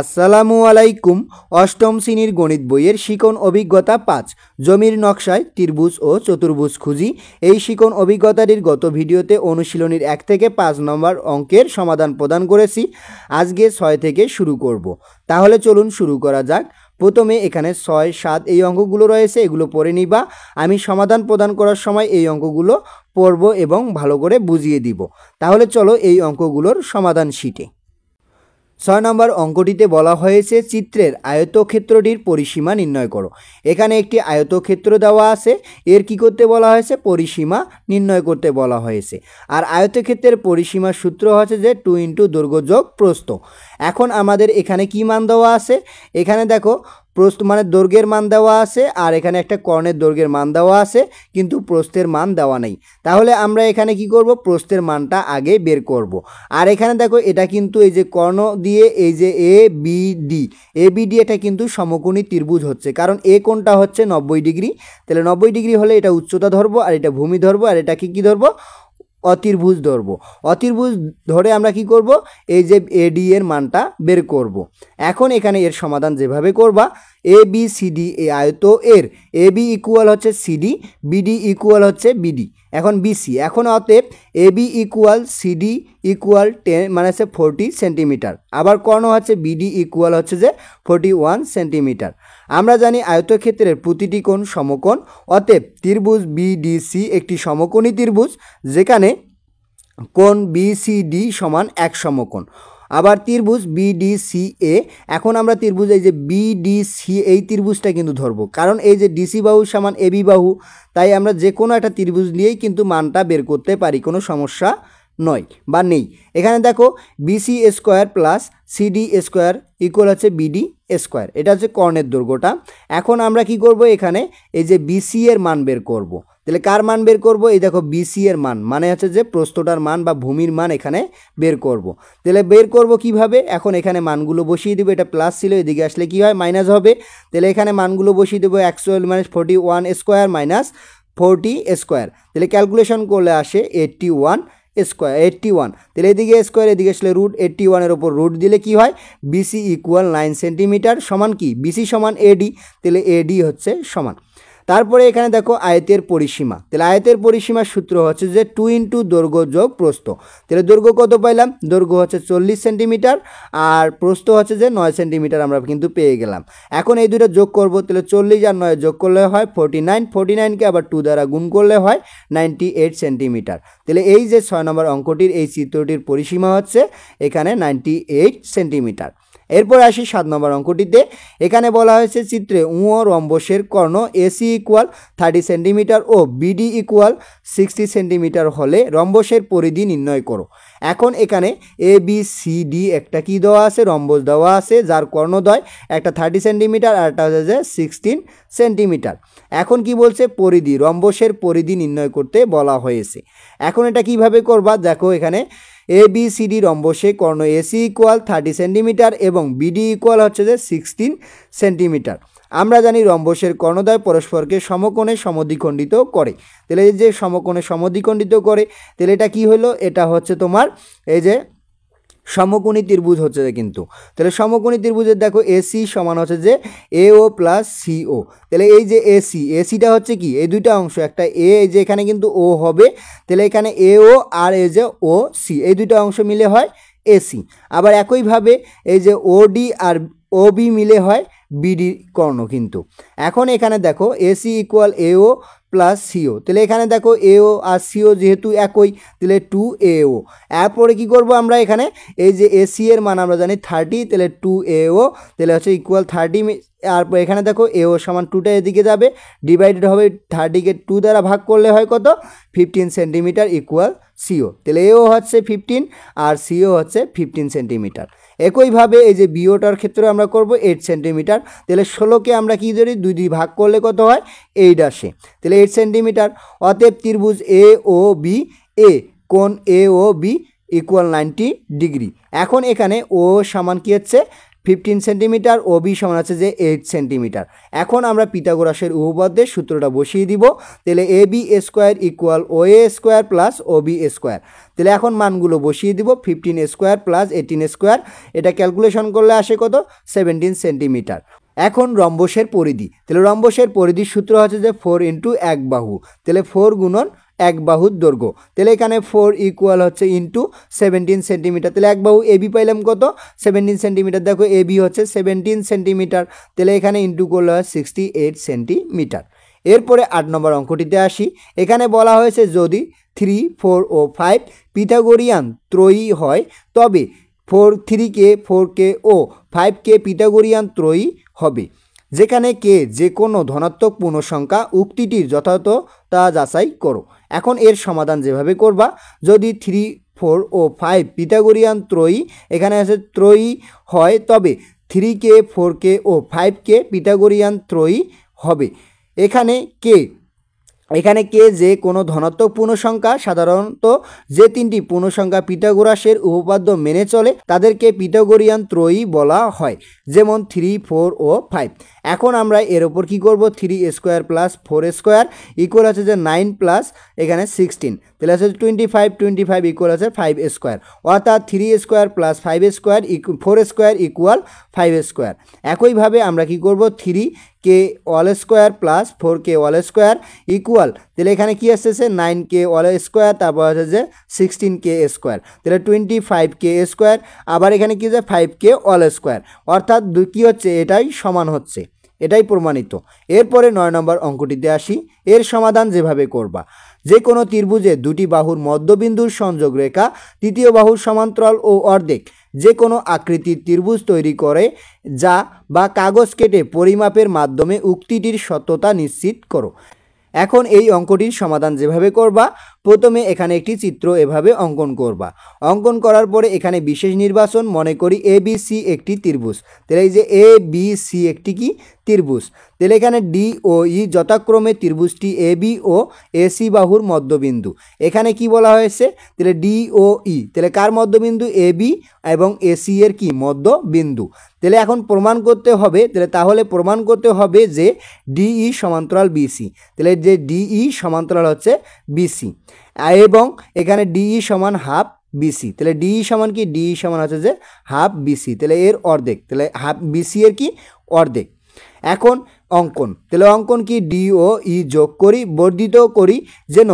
আসসালামু আলাইকুম অষ্টম শ্রেণীর গণিত বইয়ের শিকন অভিজ্ঞতা পাঁচ জমির নকশায় ত্রিভুজ ও চতুর্ভুজ খুঁজি এই শিকন অভিজ্ঞতাটির গত ভিডিওতে অনুশীলনীর এক থেকে পাঁচ নম্বর অঙ্কের সমাধান প্রদান করেছি আজকে ছয় থেকে শুরু করব তাহলে চলুন শুরু করা যাক প্রথমে এখানে ছয় সাত এই অঙ্কগুলো রয়েছে এগুলো পড়ে নিবা আমি সমাধান প্রদান করার সময় এই অঙ্কগুলো পড়ব এবং ভালো করে বুঝিয়ে দিব তাহলে চলো এই অঙ্কগুলোর সমাধান শিটে ছয় নম্বর অঙ্কটিতে বলা হয়েছে চিত্রের আয়তক্ষেত্রটির পরিসীমা নির্ণয় করো এখানে একটি আয়তক্ষেত্র দেওয়া আছে এর কি করতে বলা হয়েছে পরিসীমা নির্ণয় করতে বলা হয়েছে আর আয়তক্ষেত্রের পরিসীমার সূত্র হচ্ছে যে টু ইন্টু দুর্গযোগ প্রস্থ এখন আমাদের এখানে কি মান দেওয়া আছে এখানে দেখো প্রস্ত মানে দৈর্ঘ্যের মান দেওয়া আছে আর এখানে একটা কর্ণের দৈর্ঘ্যের মান দেওয়া আছে কিন্তু প্রস্থের মান দেওয়া নেই তাহলে আমরা এখানে কি করব প্রস্থের মানটা আগে বের করব। আর এখানে দেখো এটা কিন্তু এই যে কর্ণ দিয়ে এই যে A B D A B D এটা কিন্তু সমকোণী ত্রিভুজ হচ্ছে কারণ এ কোণটা হচ্ছে নব্বই ডিগ্রি তাহলে নব্বই ডিগ্রি হলে এটা উচ্চতা ধরবো আর এটা ভূমি ধরবো আর এটাকে কি ধরবো অতির্ভুজ ধরব অতির্ভুজ ধরে আমরা কি করব এই যে এডি e এর মানটা বের করব এখন এখানে এর সমাধান যেভাবে করবা এ বি সিডি এ আয়ত এর এ বি ইকুয়াল হচ্ছে সিডি বিডি ইকুয়াল হচ্ছে বিডি এখন বিসি এখন অতএব A B equal C D equal ten মানে হচ্ছে ফোরটি সেন্টিমিটার আবার কর্ণ হচ্ছে বিডি ইকুয়াল হচ্ছে যে ফোরটি ওয়ান সেন্টিমিটার আমরা জানি আয়তক্ষেত্রের প্রতিটি কোণ সমকোণ অতএব ত্রিভুজ বিডিসি একটি সমকোণী ত্রিভুজ যেখানে কোণ বিসিডি সমান এক সমকোণ আবার ত্রিভুজ বিডিসিএ এখন আমরা ত্রিভুজ এই যে বিডিসি এই ত্রিভুজটা কিন্তু ধরব কারণ এই যে ডিসি বাহু সমান এবি বাহু তাই আমরা যে কোনো একটা ত্রিভুজ নিয়েই কিন্তু মানটা বের করতে পারি কোনো সমস্যা নয় বা নেই এখানে দেখো B C square plus C D square equal হচ্ছে বিডি স্কোয়ার এটা হচ্ছে কর্ণের দুর্গটা এখন আমরা কি করব এখানে এই যে বিসি এর মান বের করবো তাহলে কার মান বের করব এই দেখো বিসি এর মান মানে হচ্ছে যে প্রস্তটার মান বা ভূমির মান এখানে বের করব। তাহলে বের করব কিভাবে এখন এখানে মানগুলো বসিয়ে দেবো এটা প্লাস ছিল এদিকে আসলে কি হয় মাইনাস হবে তাহলে এখানে মানগুলো বসিয়ে দেবো একশো minus forty one square minus forty square তাহলে ক্যালকুলেশন করলে আসে eighty one square eighty one তাহলে এদিকে স্কোয়ার এদিকে আসলে রুট এইটটি ওয়ানের ওপর রুট দিলে কি হয় বিসি ইকুয়াল নাইন সেন্টিমিটার সমান কি বিসি সমান এডি তাহলে এডি হচ্ছে সমান তারপরে এখানে দেখো আয়তের পরিসীমা তাহলে আয়তের পরিসীমার সূত্র হচ্ছে যে টু ইন্টু দৈর্ঘ্য যোগ প্রস্থ তাহলে দৈর্ঘ্য কত পাইলাম দৈর্ঘ্য হচ্ছে চল্লিশ সেন্টিমিটার আর প্রস্থ হচ্ছে যে নয় সেন্টিমিটার আমরা কিন্তু পেয়ে গেলাম এখন এই দুটো যোগ করব তাহলে চল্লিশ আর নয় যোগ করলে হয় ফোর্টি নাইন ফোর্টি নাইনকে আবার টু দ্বারা গুণ করলে হয় নাইনটি এইট সেন্টিমিটার তাহলে এই যে ছয় নম্বর অঙ্কটির এই চিত্রটির পরিসীমা হচ্ছে এখানে নাইনটি এইট সেন্টিমিটার এরপর আসি সাত নম্বর অঙ্কটিতে এখানে বলা হয়েছে চিত্রে উঁ রম্বসের কর্ণ এসি ইকুয়াল থার্টি সেন্টিমিটার ও বিডি ইকুয়াল সিক্সটি সেন্টিমিটার হলে রম্বসের পরিধি নির্ণয় করো এখন এখানে এ বি সি ডি একটা কি দেওয়া আছে রম্বস দেওয়া আছে যার কর্ণদয় একটা থার্টি সেন্টিমিটার আর একটা হচ্ছে সিক্সটিন সেন্টিমিটার এখন কি বলছে পরিধি রম্বসের পরিধি নির্ণয় করতে বলা হয়েছে এখন এটা কিভাবে করবা দেখো এখানে এ বি সিডি রম্বসে কর্ণ এসি ইকুয়াল থার্টি সেন্টিমিটার এবং বিডি ইকুয়াল হচ্ছে যে সিক্সটিন সেন্টিমিটার আমরা জানি রম্বসের কর্ণদ্বয় পরস্পরকে সমকোণে সমদ্বিখণ্ডিত করে তাহলে এই যে সমকোণে সমদ্বিখণ্ডিত করে তাহলে এটা কী হলো এটা হচ্ছে তোমার এই যে সমকোণী ত্রিভুজ হচ্ছে যে কিন্তু তাহলে সমকোণী ত্রিভুজের দেখো এসি সমান হচ্ছে যে এ ও প্লাস সিও তাহলে এই যে এসি এসিটা হচ্ছে কি এই দুইটা অংশ একটা এ যে এখানে কিন্তু ও হবে তাহলে এখানে এ ও আর এ যে ও সি এই দুইটা অংশ মিলে হয় এসি আবার একইভাবে এই যে ওডি আর ও বি মিলে হয় বিডি কর্ণ কিন্তু এখন এখানে দেখো A C equal A O plus C O তাহলে এখানে দেখো এও আর সিও যেহেতু একই তাহলে টু এও এরপরে কি করব আমরা এখানে এই যে এসি এর মান আমরা জানি থার্টি তাহলে টু এও তাহলে হচ্ছে ইকুয়াল থার্টি তারপর এখানে দেখো এও সমান টুটা এদিকে যাবে ডিভাইডেড হবে থার্টিকে টু দ্বারা ভাগ করলে হয় কত ফিফটিন সেন্টিমিটার ইকুয়াল সিও তাহলে এও হচ্ছে ফিফটিন আর সিও হচ্ছে ফিফটিন সেন্টিমিটার একইভাবে এই যে বিওটার ক্ষেত্রে আমরা করব এইট সেন্টিমিটার তাহলে ষোলোকে আমরা কী ধরি দুই দুই ভাগ করলে কত হয় এইট আসে তাহলে এইট সেন্টিমিটার অতএব ত্রিভুজ এ ও বি এ কোন A O B equal ninety degree এখন এখানে ও সমান কী হচ্ছে ফিফটিন সেন্টিমিটার ও বি সমান আছে যে এইট সেন্টিমিটার এখন আমরা পিতাগোরাসের উপপাদ্যের সূত্রটা বসিয়ে দিব তাহলে A B square equal O A square plus O B square তাহলে এখন মানগুলো বসিয়ে দিব fifteen square plus eighteen square এটা ক্যালকুলেশন করলে আসে কত সেভেন্টিন সেন্টিমিটার এখন রম্বসের পরিধি তাহলে রম্বসের পরিধির সূত্র হচ্ছে যে ফোর ইন্টু এক বাহু তাহলে ফোর গুণন এক বাহুর দৈর্ঘ্য তাহলে এখানে ফোর ইকুয়াল হচ্ছে ইন্টু সেভেন্টিন সেন্টিমিটার তাহলে এক বাহু এবি পাইলাম কত সেভেন্টিন সেন্টিমিটার দেখো এবি হচ্ছে সেভেন্টিন সেন্টিমিটার তাহলে এখানে ইন্টু করলে হয় সিক্সটি এইট সেন্টিমিটার এরপরে আট নম্বর অঙ্কটিতে আসি এখানে বলা হয়েছে যদি থ্রি ফোর ও ফাইভ পিথাগোরিয়ান ত্রয়ী হয় তবে four three k four k ও ফাইভ কে পিথাগোরিয়ান ত্রয়ী হবে যেখানে কে যে কোনো ধনাত্মক পূর্ণসংখ্যা উক্তিটির যথার্থতা যাচাই করো এখন এর সমাধান যেভাবে করবা যদি থ্রি ফোর ও ফাইভ পিথাগোরিয়ান ত্রয়ী এখানে আছে ত্রয়ী হয় তবে থ্রি কে ফোর কে ও ফাইভ কে পিথাগোরিয়ান ত্রয়ী হবে এখানে কে এখানে কে যে কোনো ধনাত্মক পূর্ণসংখ্যা সাধারণত যে তিনটি পূর্ণসংখ্যা পিথাগোরাসের উপপাদ্য মেনে চলে তাদেরকে পিথাগোরিয়ান ত্রয়ী বলা হয় যেমন থ্রি ফোর ও ফাইভ এখন আমরা এর ওপর কী করবো three square plus four square equal আছে যে নাইন প্লাস এখানে সিক্সটিন তাহলে আছে twenty five twenty five equal আছে ফাইভ স্কোয়ার অর্থাৎ three square plus five square four square equal five square একইভাবে আমরা কি করব three k all square plus four k all square equal তাহলে এখানে কী আসতেছে নাইন কে অল স্কোয়ার তারপর আছে যে সিক্সটিন কে স্কোয়ার তাহলে টোয়েন্টি ফাইভ কে স্কোয়ার আবার এখানে কী আছে ফাইভ কে অল স্কোয়ার অর্থাৎ কী হচ্ছে এটাই সমান হচ্ছে এটাই প্রমাণিত এরপরে নয় নম্বর অঙ্কটিতে আসি এর সমাধান যেভাবে করবা যে কোনো ত্রিভুজে দুটি বাহুর মধ্যবিন্দুর সংযোগ রেখা তৃতীয় বাহুর সমান্তরাল ও অর্ধেক যে কোনো আকৃতির ত্রিভুজ তৈরি করে যা বা কাগজ কেটে পরিমাপের মাধ্যমে উক্তিটির সত্যতা নিশ্চিত করো এখন এই অঙ্কটির সমাধান যেভাবে করবা প্রথমে এখানে একটি চিত্র এভাবে অঙ্কন করবা অঙ্কন করার পরে এখানে বিশেষ নির্বাচন মনে করি এ বি সি একটি ত্রিভুজ তাহলে এই যে এ বি সি একটি কি ত্রিভুজ তাহলে এখানে ডি ও ই e যথাক্রমে ত্রিভুজটি A B O A C বাহুর মধ্যবিন্দু এখানে কি বলা হয়েছে তাহলে ডি ও ই e। তাহলে কার মধ্যবিন্দু এ বি এবং এসি এর কি মধ্যবিন্দু তাহলে এখন প্রমাণ করতে হবে তাহলে তাহলে প্রমাণ করতে হবে যে ডিই e সমান্তরাল বিসি তাহলে যে ডিই সমান্তরাল হচ্ছে বিসি এবং এখানে ডিই সমান হাফ বিসি তাহলে ডিই সমান কি ডিই সমান হচ্ছে যে হাফ বিসি তাহলে এর অর্ধেক তাহলে হাফ বিসি এর কি অর্ধেক এখন অঙ্কন তাহলে অঙ্কন কি ডি ও ই যোগ করি বর্ধিত করি যেন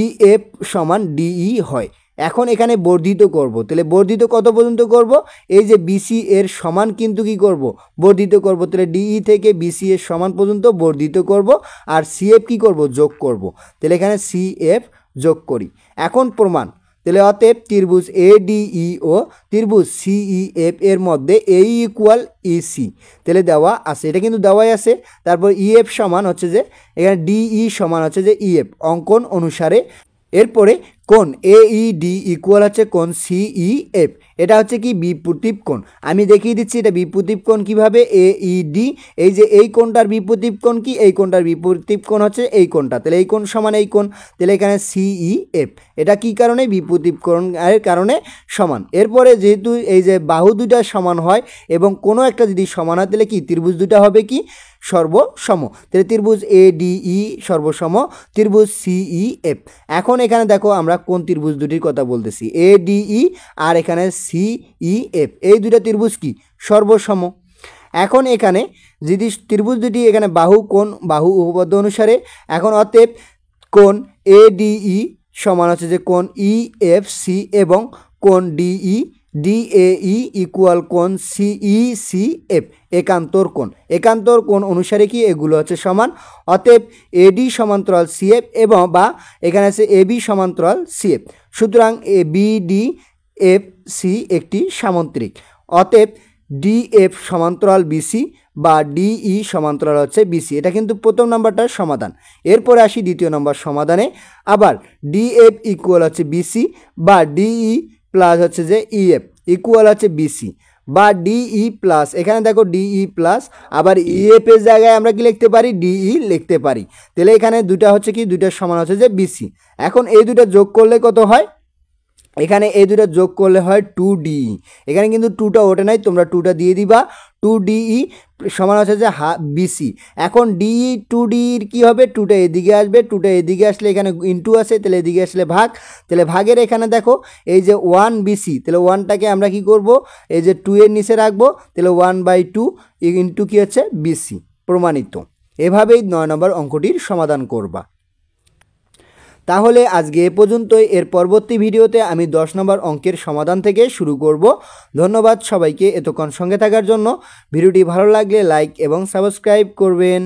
ই এফ সমান ডিই হয় এখন এখানে বর্ধিত করব তাহলে বর্ধিত কত পর্যন্ত করব এই যে বিসি এর সমান কিন্তু কি করব বর্ধিত করব তাহলে ডিই থেকে বিসি এর সমান পর্যন্ত বর্ধিত করব আর সিএফ কি করব যোগ করব তাহলে এখানে সিএফ যোগ করি এখন প্রমাণ তাহলে অতএব ত্রিভুজ এ ই e ও ত্রিভুজ সিই এফ e, এর মধ্যে এ ইকুয়াল ইসি তাহলে দেওয়া আছে এটা কিন্তু দেওয়াই আছে তারপর ইএফ e, সমান হচ্ছে যে এখানে ডিই সমান হচ্ছে যে ইএফ অঙ্কন অনুসারে এরপরে কোন এ ডি ইকুয়াল হচ্ছে কোন সিই এফ এটা হচ্ছে কি বিপ্রতীপ কোণ আমি দেখিয়ে দিচ্ছি এটা বিপ্রতীপ কোণ কীভাবে ডি e এই যে এই কোণটার বিপ্রতীপ কোণ কি এই কোণটার বিপ্রতীপ কোণ হচ্ছে এই কোণটা তাহলে এই কোণ সমান এই কোণ তাহলে এখানে সিই এফ e এটা কি কারণে বিপ্রতীপ এর কারণে সমান এরপরে যেহেতু এই যে বাহু দুটা সমান হয় এবং কোনো একটা যদি সমান হয় তাহলে কি ত্রিভুজ দুটা হবে কি সর্বসম তাহলে ত্রিভুজ এ ডি ই সর্বসম ত্রিভুজ সিই এফ e এখন এখানে দেখো আমরা আমরা কোন ত্রিভুজ দুটির কথা বলতেছি এ ডিই e আর এখানে সিই এফ e, এই দুইটা ত্রিভুজ কি সর্বসম এখন এখানে যদি ত্রিভুজ দুটি এখানে বাহু কোন বাহু উপপাদ্য অনুসারে এখন অতএব কোন এ ডিই সমান হচ্ছে যে কোন ই এফ সি এবং কোন ডিই ডিএই ইকুয়াল e কোণ সিই সি এফ একান্তর কোণ একান্তর কোণ অনুসারে কি এগুলো হচ্ছে সমান অতএব এডি সমান্তরাল সিএফ এবং বা এখানে আছে এবি সমান্তরাল সিএফ সুতরাং এ বিডি এফ সি একটি সামন্ত্রিক অতএব ডিএফ সমান্তরাল বিসি বা ডিই e সমান্তরাল হচ্ছে বিসি এটা কিন্তু প্রথম নাম্বারটার সমাধান এরপরে আসি দ্বিতীয় নম্বর সমাধানে আবার ডিএফ ইকুয়াল হচ্ছে বিসি বা ডিই প্লাস হচ্ছে যে ইএফ e ইকুয়াল হচ্ছে বিসি বা ডিই প্লাস e এখানে দেখো ডিই প্লাস e আবার ইএফের জায়গায় আমরা কি লিখতে পারি ডিই লিখতে পারি তাহলে এখানে দুটা হচ্ছে কি দুটার সমান হচ্ছে যে বিসি এখন এই দুটা যোগ করলে কত হয় এখানে এই দুটো যোগ করলে হয় টু ডিই এখানে কিন্তু টুটা ওঠে নাই তোমরা টুটা দিয়ে দিবা টু ডিই সমান হচ্ছে যে হা বিসি এখন ডি টু ডির কী হবে টুটা এদিকে আসবে টুটা এদিকে আসলে এখানে ইন্টু আছে তাহলে এদিকে আসলে ভাগ তাহলে ভাগের এখানে দেখো এই যে ওয়ান বিসি তাহলে ওয়ানটাকে আমরা কি করব এই যে টু এর নিচে রাখবো তাহলে ওয়ান বাই টু ইন্টু কী হচ্ছে বিসি প্রমাণিত এভাবেই নয় নম্বর অঙ্কটির সমাধান করবা তাহলে আজকে এ পর্যন্তই এর পরবর্তী ভিডিওতে আমি 10 নম্বর অঙ্কের সমাধান থেকে শুরু করব ধন্যবাদ সবাইকে এতক্ষণ সঙ্গে থাকার জন্য ভিডিওটি ভালো লাগলে লাইক এবং সাবস্ক্রাইব করবেন